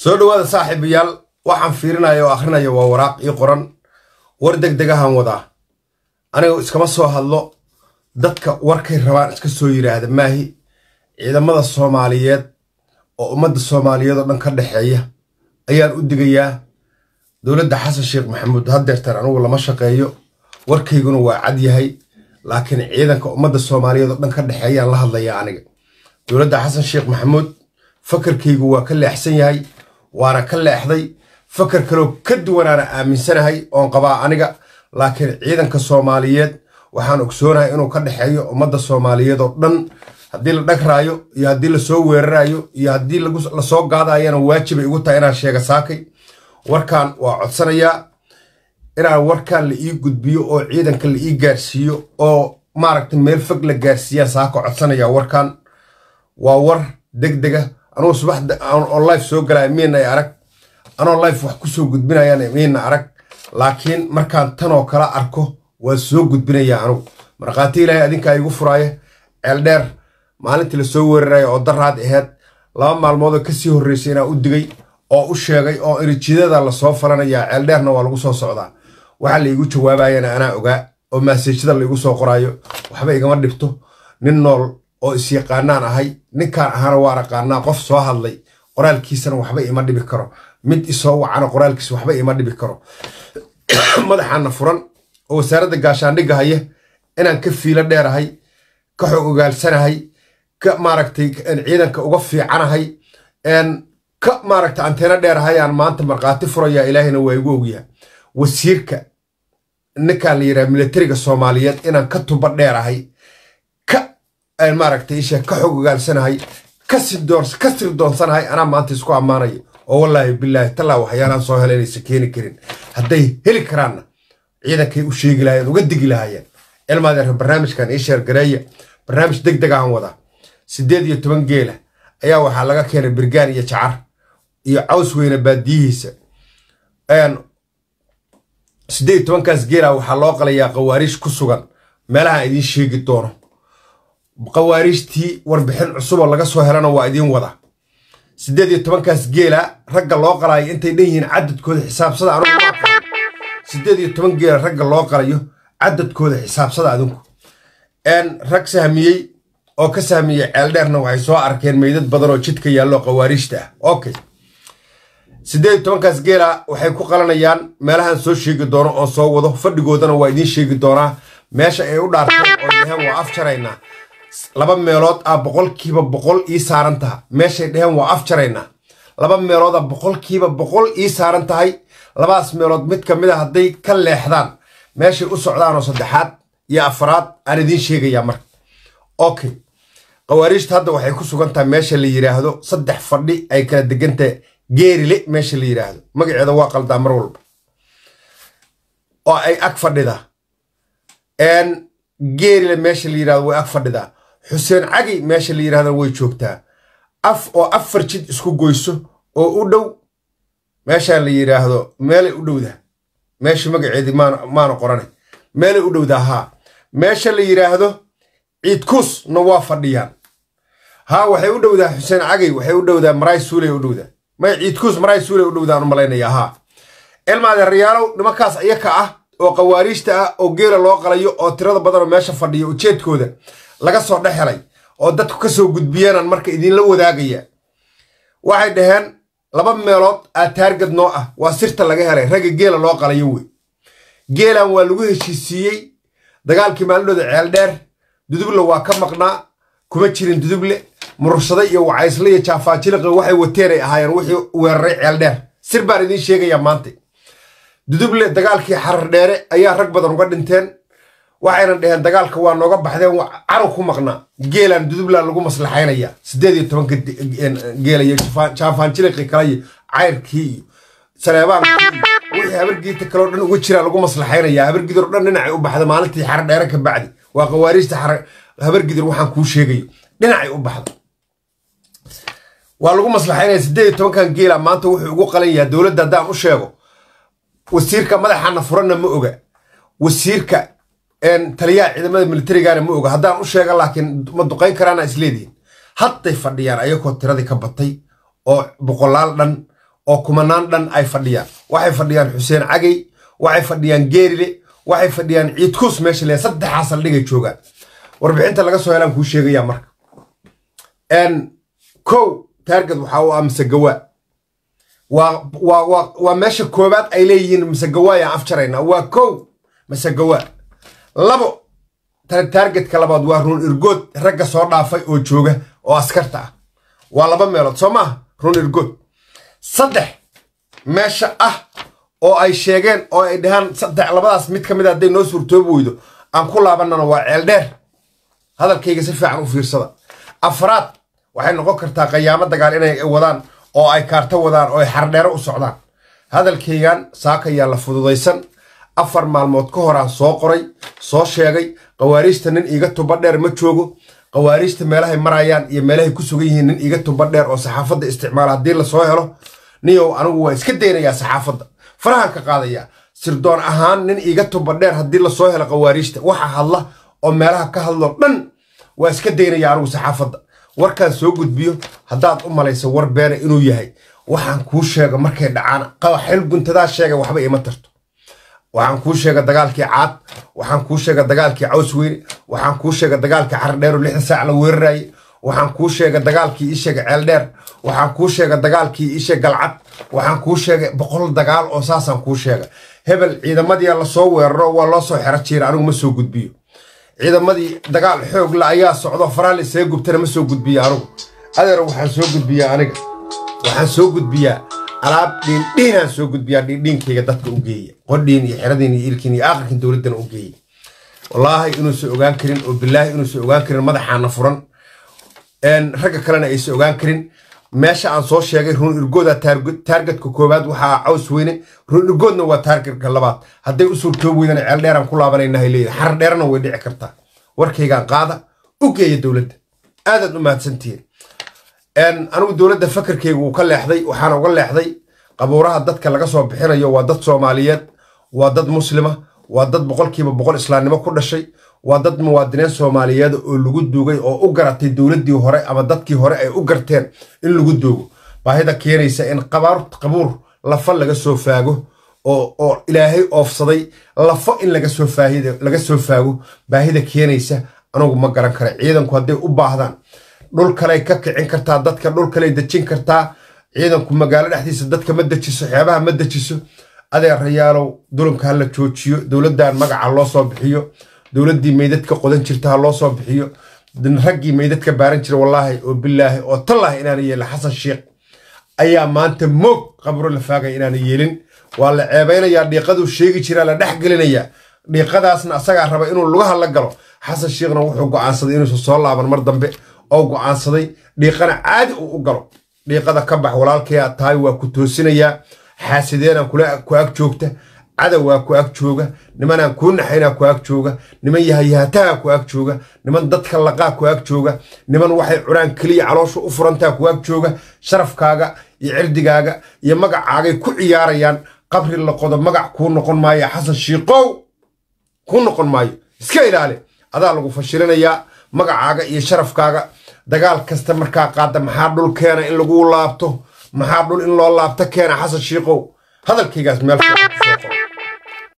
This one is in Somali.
soo dhawaada saaxiibayaal waxaan fiirinaya oo akhrinayo waa waraaq iyo qoran war deg wadaa anigoo iskama soo hadlo dadka warkay rabaan iska soo yidhaahda maahi ciidamada soomaaliyeed oo ummadda soomaaliyeed oo dhan ka dhexeeya ayaan u digayaa dowladda xasan sheekh maxamuud haddeertan anugu lama shaqeeyo warkayguna waa cad yahay laakiin ciidanka ummadda soomaaliyeed oo dhan ka dhexeeyaan la hadlayaa aniga dowladda xasan sheekh maxamuud fakarkaygu waa ka leexsan yahay waana ka leexday fakar kaloo ka duwanaana aaminsanahay oon qabaa aniga laakiin ciidanka soomaaliyeed waxaan ogsoonahay inuu ka dhexeeyo ummadda soomaaliyeed oo dhan haddii la dhagraayo iyo haddii lasoo weeraraayo iyo haddii lasoo gaadaayana waajibay ugu tahay inaan sheega saakay warkan waa codsanayaa inaan warkaan la ii gudbiyo oo ciidanka la ii gaarsiiyo oo maaragta meel fog la gaarsiiyaa saako codsanaya warkan waa war deg dega anuu subaxda on soo galaya miinay arag anoo life wax kusoo gudbinayana miina arag laakiin markaan tan oo kala arko waa soo gudbinaya anugu markhaati ilaahay adinkaa igu furaaya ceeldheer maalintii lasoo weeraraya oo daraad aheyd laba maalmoodoo kasii horreysay inaa u digay oo u sheegay oo irijidada lasoo falanaya ceeldheerna waa lagu soo socdaa waxaa laigu jawaabayana anaa ogaa oo maasajyada laigu soo qoraayo waxba igama dhibto nin nool oo isyaqaanaan ahay ninkaan ahaana waan aqaanaa qof soo hadlay qoraalkiisana waxba ima dhibi karo mid isoo wacana qoraalkiisa waxba ima dhibi karo madaxaana furan oo wasaaradda gaashaandhigga haya inaan ka fiilo dheerahay ka xog ogaalsanahay ka maaragtay ciidanka uga fiicanahay ka maaragtay anteeno dheerahay aan maanta markaati furaya ilaahayna waa igu ogyaha wasiirka ninkaan la yidhaha militariga soomaaliyeed inaan ka tuba dheerahay maaragtay isha ka xogogaalsanahay ka sirdoonsanahay anaa maanta isku ammaanayo oo wallaahi bilaahi tallaa waxyaalaan soo hela inaysan keeni karin hadday heli karaanna ciidankay u sheegi lahayen uga digi lahaayeen cilmaadeer barnaamijkan ii sheergareeya barnaamij deg deg aan wadaa siddeed iyo toban geela ayaa waxaa laga keenay birgaan iyo jacar iyo caws weyne baadiyihiisa siddeed iyo tobankaas geela waxaa loo qalayaa qawaariish ku sugan meelahaan idiin sheegi doono khawaarijtii warbixin cusuboo laga soo helana waa idiin wada sideed iyo tobankaas geela ragga loo qalaayo intay dhan yihiin cadadkooda xisaabsada siddeed iyo toban geela ragga loo qalayo cadadkooda xisaabsada adinku rag sahmiyey oo ka sahmiyey ceeldheerna waxay soo arkeen meydad badan oo jidka yaallo khawaarijta ah okay tobankaas geela waxay ku qalanayaan meelahan soo sheegi doono oo soo wado fadhigoodana waa idiin sheegi doonaa meesha ay u dhaarteen oo yahaan waa afjaraynaa laba meelood ah boqolkiiba boqol ii saaran taha meeshay dheheen waa afjaraynaa laba meelooda boqolkiiba boqol ii saaran tahay labadaas ah meelood mid ka mid a ah hadday ka leexdaan meeshay u socdaanoo saddexaad iyo afraad aan idiin sheegayaa marka okay khawaariijta hadda waxay ku sugan tahay meesha la yidhaahdo saddex fadhi ay kala degantahay geerile meesha la yidhaahdo magaceeda waa qaldaa mar walba oo ay ag fadhidaa geerile meesha la yidhahdo way ag fadhidaa xuseen cagi meesha la yidhahda way joogtaa af oo afar jid isku goyso oo u dhow meeshaan la yidhaahdo meelay u dhowdaa meesha magaceedii maana qoranay meelay u dhowdaa haa meesha la yidhaahdo ciidkuusna waa fadhiyaan haa waxay u dhowdaa xuseen cagay waxay u dhowdaa maraay suuley u dhowdaa may ciidkuus maraay suuley u dhowdaan u malaynayaa haa elmaade rayaalow nimankaas iyaka ah oo qawaariijta ah oo geela loo qalayo oo tirada badanoo meesha fadhiya ujeedkooda laga soo dhex helay oo dadku ka soo gudbiyeenaan marka idinla wadaagaya waxay dhaheen laba meelood aa taargad noo ah waa sirta laga helay ragga geela loo qalayo wey geelan waa lagu heshiisiiyey dagaalkii maalidhooda ceeldheer duduble waa ka maqnaa kuma jirin duduble murushada iyo wacaysle iyo jaafaajiliqa waxay wateenay ahaayeen wixii weeraray ceeldheer sir baan idiin sheegaya maanta duduble dagaalkii xarardheere ayaa rag badan uga dhinteen waxayna dhaheen dagaalka waa nooga baxdeen carug ku maqnaa geelaan dudubla lagu maslaxaynaya sideed iyo tobanka geel iyo jaafaanjiliqi kale iyo cayrkii iyo sareebaan wixii habargiita kaleo dhan uga jiraa lagu maslaxaynaya habargidur dhan dhinacay u baxda maalintii xare dheere ka bacdi waa qawaariijta habargidur waxaan kuu sheegayo dhinacay u baxda waa lagu maslaxaynaya sideed iyo tobankan geela maanta wuxuu ugu qalan yahay dowladda haddaan u sheego wasiirka madaxana furanna ma oga wasiirka taliyaha ciidamada militarigaana ma oga haddaan u sheega laakiin ma duqayn karaana isleedihiin hadday fadhiyaan ayagoo tiradii ka batay oo boqolaal dhan oo kumanaan dhan ay fadhiyaan waxay fadhiyaan xuseen cagey waxay fadhiyaan geerile waxay fadhiyaan ciidkuus meesha le saddexaa saldhigay joogaan warbixinta laga soo helaan kuu sheegayaa marka kow taarget waxaa u ah masegawaa waa meesha koobaad ay leeyihiin masegawaayaan afjarayna waa kow masegawaa labo targetka labaad waa run irgood ragga soo dhaafay oo jooga oo askarta ah waa laba meelood soo maaha run irgood saddex meesha ah oo ay sheegeen oo ay dhahaan saddex labadaas mid ka mid ah hadday noo suurtoobi weydo aan ku laabanana waa ceeldheer hadalkayga si fiican u fiirsada afraad waxay noqon kartaa qayaamo dagaal inay wadaan oo ay kaarto wadaan oo ay xardheero u socdaan hadalkaygan saakayaa la fududaysan afar maalmood ka horaa soo qoray soo sheegay khawaariijta nin iiga tubadheer ma joogo khawaariijta meelahay marayaan iyo meelahay ku sugan yihiin nin iiga tubadheer oo saxaafadda isticmaala haddii lasoo helo niyow anigu waa iska daynayaa saxaafadda farahaan qaadayaa sirdoon ahaan nin iiga tubadheer haddii lasoo helo khawaariijta waxa hadla oo meelaha ka hadlo dhan waa iska daynayaa anigu saxaafadda warkaan soo gudbiyo haddaad u malaysa war beena inuu yahay waxaan kuu sheego markay dhacaana xel sheegay waxba iima tarto waxaan kuu sheegay dagaalkii caad waxaan kuu sheegay dagaalkii caws weyne waxaan kuu sheegay dagaalkii cardheer oo lixdan saac la weeraraye waxaan kuu sheegay dagaalkii isheega ceeldheer waxaan kuu sheegay dagaalkii isheeg galcad waxaan kuu sheegay boqol dagaal oo saasaan kuu sheegay hebel ciidamadiia lasoo weeraro waa loo soo xero jiira anigu ma soo gudbiyo ciidamadii dagaal xoog la ayaa socdo faraan see gubtana ma soo gudbiyo anigu adeer waxaan soo gudbiyaa aniga waxaan soo gudbiyaa alaab dhiindhiinaan soo gudbiyaa dhiindhiinkayga dadka u geeya qodhiin iyo xeradiin iyo ilkiin iyo akhirkiin dowladdana u geeya wallaahi inuusan ogaan karin oo bilaahi inuusan ogaan karin madaxaana furan ragga kalena aysan ogaan karin meesha aan soo sheegay run irgooda taargetka koowaad waxaa caws weyne run irgoodna waa taargetka labaad hadday u suurtoob weydana ceel dheeraan ku laabanaynahay leeyahay xar dheerna way dhici kartaa warkaygaan qaada u geeya dowladda aadaad u mahadsantihiin anigu dowladda fakarkeyga uu ka leexday waxaana uga leexday qabuuraha dadka laga soo bixinayo waa dad soomaaliyeed waa dad muslima waa dad boqolkiiba boqol islaamnimo ku dhashay waa dad muwaadiniin soomaaliyeed oo lagu duugay oo u garatay dowladdii hore ama dadkii hore ay u garteen in lagu duugo baahida keenaysa in qabuur lafa laga soo faago oo ilaahay oofsaday lafo in laga soo faago baahida keenaysa anugu ma garan kara ciidanku hadday u baahdaan dhul kaley ka kicin kartaa dadka dhul kaley dejin kartaa ciidanku magaalo dhexdiisa dadka ma dejiso xeebaha ma dejiso adeer rayaalow dulanka la joojiyo dowladdan magaca loo soo bixiyo dowladdii meydadka qodan jirta ha loo soo bixiyo raggii meydadka baaran jira wallaahi oo bilaahi oo tallaahi inaana yeelin xasan sheikh ayaa maanta moog qabro faagay inaana yeelin waa la ceebaynayaa dhiiqaduu sheegi jiraa la dhex gelinayaa dhiiqadaasna asagaa raba inuu lugaha la galo xasan shiikhna wuxuu go'aansaday inuusan soo laaban mar dambe oo go'aansaday dhiiqana caadi uu u galo dhiiqada ka bax walaalkay taay waa ku toosinayaa xaasideenaan ku ag joogta cadawaa ku ag jooga nimanaan kuu naxaynaa ku ag jooga niman yahayahataha ku ag jooga niman dadka laqaa ku ag jooga niman waxay cunaan keliya caloosha u furantaa ku ag jooga sharafkaaga iyo cirdigaaga iyo magacaagay ku ciyaarayaan qabri laqodo magac kuu noqon maayo xasan shiiqow kuu noqon maayo iska ilaali adaa lagu fashilinayaa magacaaga iyo sharafkaaga dagaal kasta markaa qaada maxaa dhul keena in lagu laabto maxaa dhul in loo laabto keena xasan shiiqow hadalkaygaas meel